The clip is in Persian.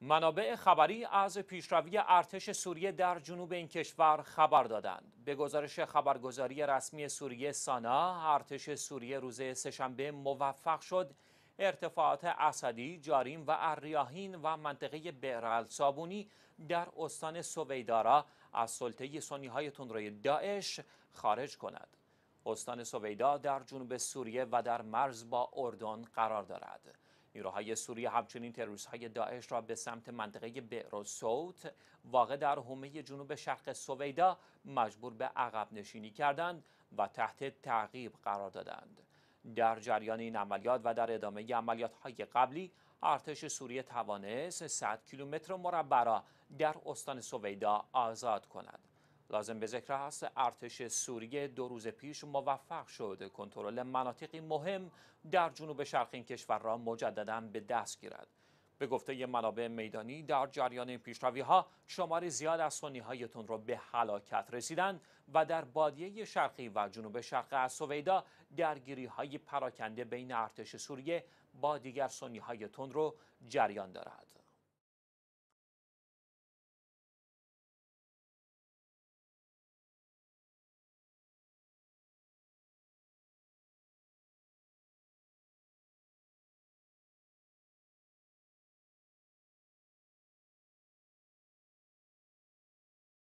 منابع خبری از پیشروی ارتش سوریه در جنوب این کشور خبر دادند. به گزارش خبرگزاری رسمی سوریه سانا، ارتش سوریه روز سهشنبه موفق شد ارتفاعات اسدی، جاریم و اریاهین و منطقه بیرالصابونی صابونی در استان سویدارا از سلطه سنی های تندروی داعش خارج کند. استان سویدا در جنوب سوریه و در مرز با اردن قرار دارد. نیروهای سوریه همچنین تروریست های داعش را به سمت منطقه بئر سوت واقع در حومه جنوب شرق سویدا مجبور به عقب نشینی کردند و تحت تعقیب قرار دادند در جریان این عملیات و در ادامه عملیات های قبلی ارتش سوریه توانست 100 کیلومتر مربع را در استان سویدا آزاد کند لازم به ذکر است ارتش سوریه دو روز پیش موفق شد کنترل مناطقی مهم در جنوب شرق این کشور را مجددا به دست گیرد به گفته منابع میدانی در جریان این پیشروی ها شماری زیاد از سنی هایتون را به هلاکت رسیدند و در بادیه شرقی و جنوب شرق اسویدا درگیری های پراکنده بین ارتش سوریه با دیگر سنی های تون جریان دارد